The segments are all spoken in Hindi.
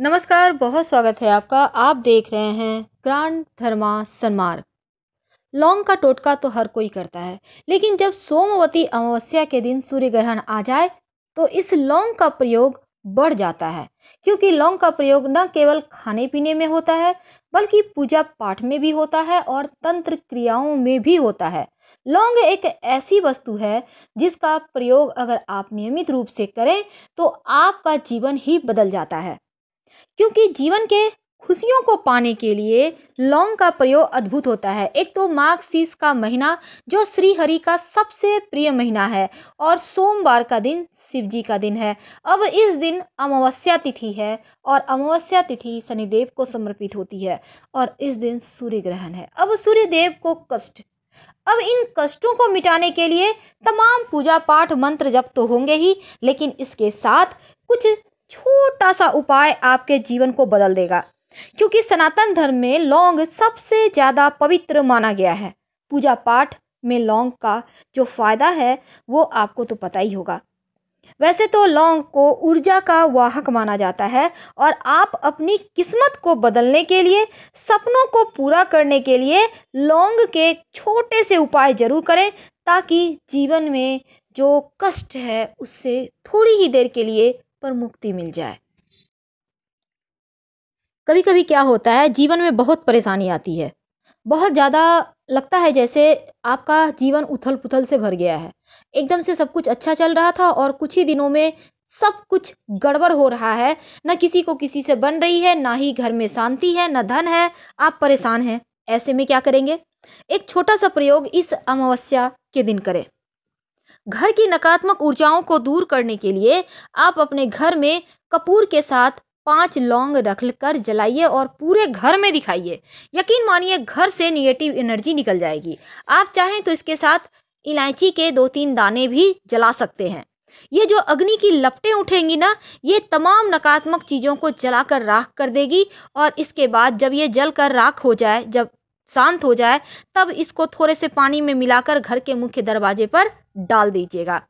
नमस्कार बहुत स्वागत है आपका आप देख रहे हैं ग्रांड धर्मा सन्मार्ग लौंग का टोटका तो हर कोई करता है लेकिन जब सोमवती अमावस्या के दिन सूर्य ग्रहण आ जाए तो इस लौंग का प्रयोग बढ़ जाता है क्योंकि लौंग का प्रयोग न केवल खाने पीने में होता है बल्कि पूजा पाठ में भी होता है और तंत्र क्रियाओं में भी होता है लौंग एक ऐसी वस्तु है जिसका प्रयोग अगर आप नियमित रूप से करें तो आपका जीवन ही बदल जाता है क्योंकि जीवन के खुशियों को पाने के लिए लौंग का प्रयोग अद्भुत होता है एक तो माघ शीस का महीना जो श्रीहरि का सबसे प्रिय महीना है और सोमवार का दिन शिव जी का दिन है अब इस दिन अमावस्या तिथि है और अमावस्या तिथि शनिदेव को समर्पित होती है और इस दिन सूर्य ग्रहण है अब सूर्य देव को कष्ट अब इन कष्टों को मिटाने के लिए तमाम पूजा पाठ मंत्र जप तो होंगे ही लेकिन इसके साथ कुछ छोटा सा उपाय आपके जीवन को बदल देगा क्योंकि सनातन धर्म में लौंग सबसे ज़्यादा पवित्र माना गया है पूजा पाठ में लौंग का जो फ़ायदा है वो आपको तो पता ही होगा वैसे तो लौंग को ऊर्जा का वाहक माना जाता है और आप अपनी किस्मत को बदलने के लिए सपनों को पूरा करने के लिए लौंग के छोटे से उपाय ज़रूर करें ताकि जीवन में जो कष्ट है उससे थोड़ी ही देर के लिए पर मुक्ति मिल जाए कभी कभी क्या होता है जीवन में बहुत परेशानी आती है बहुत ज़्यादा लगता है जैसे आपका जीवन उथल पुथल से भर गया है एकदम से सब कुछ अच्छा चल रहा था और कुछ ही दिनों में सब कुछ गड़बड़ हो रहा है ना किसी को किसी से बन रही है ना ही घर में शांति है ना धन है आप परेशान हैं ऐसे में क्या करेंगे एक छोटा सा प्रयोग इस अमावस्या के दिन करें घर की नकारात्मक ऊर्जाओं को दूर करने के लिए आप अपने घर में कपूर के साथ पांच लौंग रख कर जलाइए और पूरे घर में दिखाइए यकीन मानिए घर से निगेटिव एनर्जी निकल जाएगी आप चाहें तो इसके साथ इलायची के दो तीन दाने भी जला सकते हैं ये जो अग्नि की लपटें उठेंगी ना ये तमाम नकारात्मक चीज़ों को जलाकर राख कर देगी और इसके बाद जब ये जल कर राख हो जाए जब शांत हो जाए तब इसको थोड़े से पानी में मिलाकर घर के मुख्य दरवाजे पर डाल दीजिएगा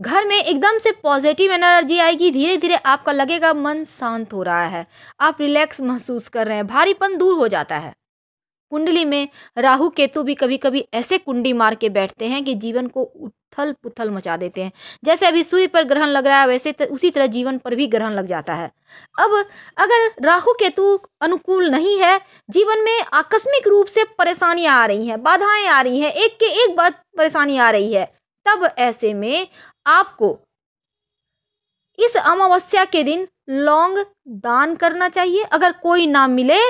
घर में एकदम से पॉजिटिव एनर्जी आएगी धीरे धीरे आपका लगेगा मन शांत हो रहा है आप रिलैक्स महसूस कर रहे हैं भारीपन दूर हो जाता है कुंडली में राहु केतु भी कभी कभी ऐसे कुंडी मार के बैठते हैं कि जीवन को उथल पुथल मचा देते हैं जैसे अभी सूर्य पर ग्रहण लग रहा है वैसे तर, उसी तरह जीवन पर भी ग्रहण लग जाता है अब अगर राहु केतु अनुकूल नहीं है जीवन में आकस्मिक रूप से परेशानियां आ रही हैं बाधाएं आ रही हैं एक के एक बात परेशानी आ रही है तब ऐसे में आपको इस अमावस्या के दिन लौंग दान करना चाहिए अगर कोई ना मिले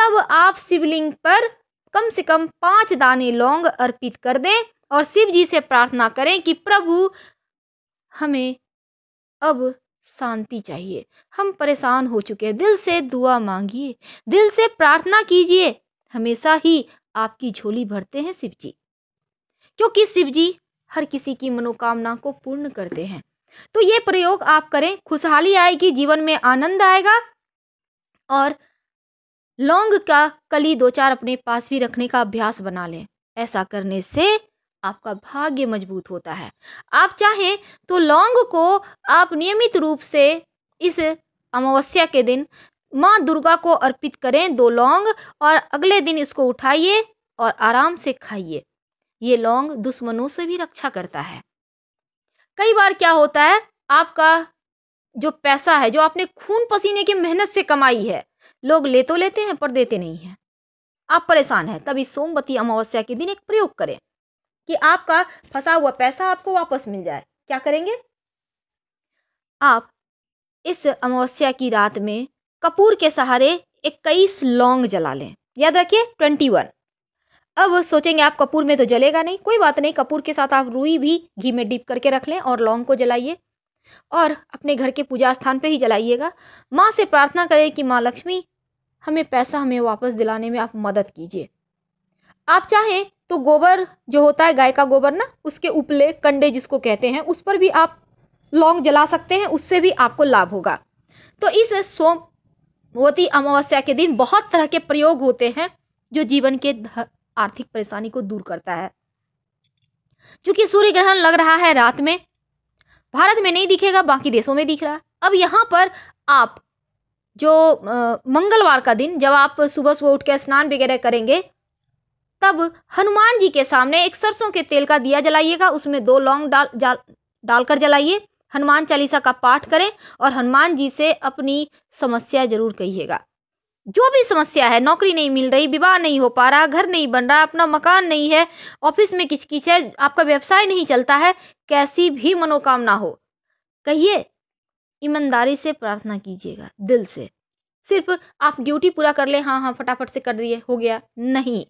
तब आप शिवलिंग पर कम से कम पांच दाने लौंग अर्पित कर दें और शिव जी से प्रार्थना करें कि प्रभु हमें अब शांति चाहिए हम परेशान हो चुके हैं दिल से दुआ मांगिए दिल से प्रार्थना कीजिए हमेशा ही आपकी झोली भरते हैं शिव जी क्योंकि शिव जी हर किसी की मनोकामना को पूर्ण करते हैं तो ये प्रयोग आप करें खुशहाली आएगी जीवन में आनंद आएगा और लौंग का कली दो चार अपने पास भी रखने का अभ्यास बना लें ऐसा करने से आपका भाग्य मजबूत होता है आप चाहें तो लौंग को आप नियमित रूप से इस अमावस्या के दिन माँ दुर्गा को अर्पित करें दो लौंग और अगले दिन इसको उठाइए और आराम से खाइए ये लौंग दुश्मनों से भी रक्षा करता है कई बार क्या होता है आपका जो पैसा है जो आपने खून पसीने की मेहनत से कमाई है लोग ले तो लेते हैं पर देते नहीं हैं आप परेशान हैं तभी सोमवती अमावस्या के दिन एक प्रयोग करें कि आपका फंसा हुआ पैसा आपको वापस मिल जाए क्या करेंगे आप इस अमावस्या की रात में कपूर के सहारे इक्कीस लौंग जला लें याद रखिए ट्वेंटी वन अब सोचेंगे आप कपूर में तो जलेगा नहीं कोई बात नहीं कपूर के साथ आप रुई भी घी में डिप करके रख लें और लौंग को जलाइए और अपने घर के पूजा स्थान पर ही जलाइएगा माँ से प्रार्थना करें कि माँ लक्ष्मी हमें पैसा हमें वापस दिलाने में आप मदद कीजिए आप चाहें तो गोबर जो होता है गाय का गोबर ना उसके उपले कंडे जिसको कहते हैं उस पर भी आप लौंग जला सकते हैं उससे भी आपको लाभ होगा तो इस सोमवती अमावस्या के दिन बहुत तरह के प्रयोग होते हैं जो जीवन के आर्थिक परेशानी को दूर करता है चूंकि सूर्य ग्रहण लग रहा है रात में भारत में नहीं दिखेगा बाकी देशों में दिख रहा है अब यहाँ पर आप जो आ, मंगलवार का दिन जब आप सुबह सुबह उठ के स्नान वगैरह करेंगे तब हनुमान जी के सामने एक सरसों के तेल का दिया जलाइएगा उसमें दो लौंग डाल जा, डालकर जलाइए हनुमान चालीसा का पाठ करें और हनुमान जी से अपनी समस्या जरूर कहिएगा जो भी समस्या है नौकरी नहीं मिल रही विवाह नहीं हो पा रहा घर नहीं बन रहा अपना मकान नहीं है ऑफिस में किचकिच है आपका व्यवसाय नहीं चलता है कैसी भी मनोकामना हो कहिए ईमानदारी से प्रार्थना कीजिएगा दिल से सिर्फ आप ड्यूटी पूरा कर ले हाँ हाँ फटाफट से कर दिए हो गया नहीं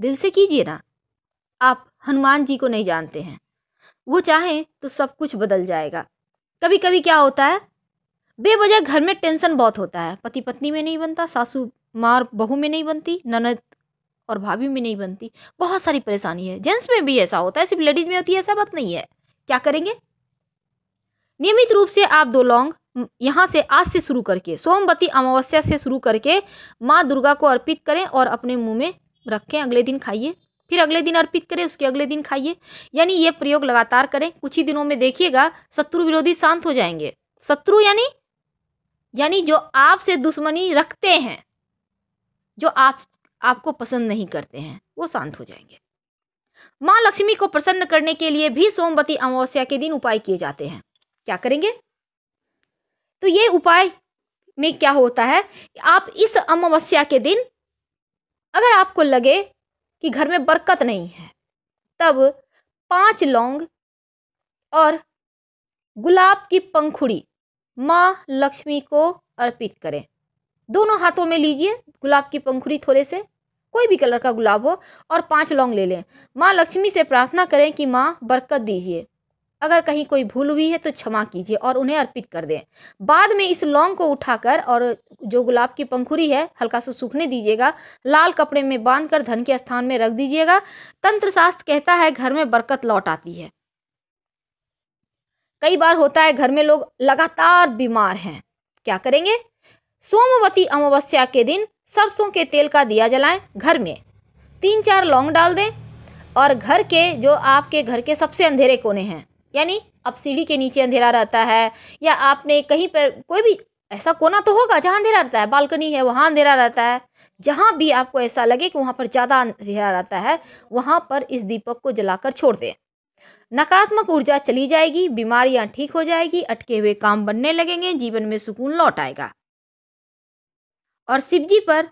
दिल से कीजिए ना आप हनुमान जी को नहीं जानते हैं वो चाहें तो सब कुछ बदल जाएगा कभी कभी क्या होता है बेवजह घर में टेंशन बहुत होता है पति पत्नी में नहीं बनता सासू माँ बहू में नहीं बनती ननद और भाभी में नहीं बनती बहुत सारी परेशानी है जेंट्स में भी ऐसा होता है सिर्फ लेडीज में होती है ऐसा बात नहीं है क्या करेंगे नियमित रूप से आप दो लौंग यहाँ से आज से शुरू करके सोमवती अमावस्या से शुरू करके माँ दुर्गा को अर्पित करें और अपने मुंह में रखें अगले दिन खाइए फिर अगले दिन अर्पित करें उसके अगले दिन खाइए यानी ये प्रयोग लगातार करें कुछ ही दिनों में देखिएगा शत्रु विरोधी शांत हो जाएंगे शत्रु यानी यानी जो आपसे दुश्मनी रखते हैं जो आप आपको पसंद नहीं करते हैं वो शांत हो जाएंगे माँ लक्ष्मी को प्रसन्न करने के लिए भी सोमवती अमावस्या के दिन उपाय किए जाते हैं क्या करेंगे तो ये उपाय में क्या होता है आप इस अमावस्या के दिन अगर आपको लगे कि घर में बरकत नहीं है तब पांच लौंग और गुलाब की पंखुड़ी माँ लक्ष्मी को अर्पित करें दोनों हाथों में लीजिए गुलाब की पंखुड़ी थोड़े से कोई भी कलर का गुलाब हो और पांच लौंग ले लें माँ लक्ष्मी से प्रार्थना करें कि माँ बरकत दीजिए अगर कहीं कोई भूल हुई है तो क्षमा कीजिए और उन्हें अर्पित कर दें बाद में इस लौंग को उठाकर और जो गुलाब की पंखुरी है हल्का सा सूखने दीजिएगा लाल कपड़े में बांधकर धन के स्थान में रख दीजिएगा तंत्र शास्त्र कहता है घर में बरकत लौट आती है कई बार होता है घर में लोग लगातार बीमार हैं क्या करेंगे सोमवती अमावस्या के दिन सरसों के तेल का दिया जलाएं घर में तीन चार लौंग डाल दें और घर के जो आपके घर के सबसे अंधेरे कोने हैं यानी अब सीढ़ी के नीचे अंधेरा रहता है या आपने कहीं पर कोई भी ऐसा कोना तो होगा जहाँ अंधेरा रहता है बालकनी है वहाँ अंधेरा रहता है जहाँ भी आपको ऐसा लगे कि वहाँ पर ज़्यादा अंधेरा रहता है वहाँ पर इस दीपक को जलाकर छोड़ दें नकारात्मक ऊर्जा चली जाएगी बीमारियां ठीक हो जाएगी अटके हुए काम बनने लगेंगे जीवन में सुकून लौट आएगा और शिवजी पर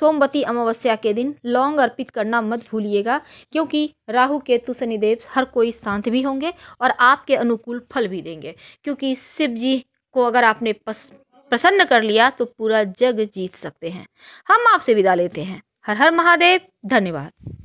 सोमवती अमावस्या के दिन लौंग अर्पित करना मत भूलिएगा क्योंकि राहु केतु शनिदेव हर कोई शांत भी होंगे और आपके अनुकूल फल भी देंगे क्योंकि शिव जी को अगर आपने प्रसन्न कर लिया तो पूरा जग जीत सकते हैं हम आपसे विदा लेते हैं हर हर महादेव धन्यवाद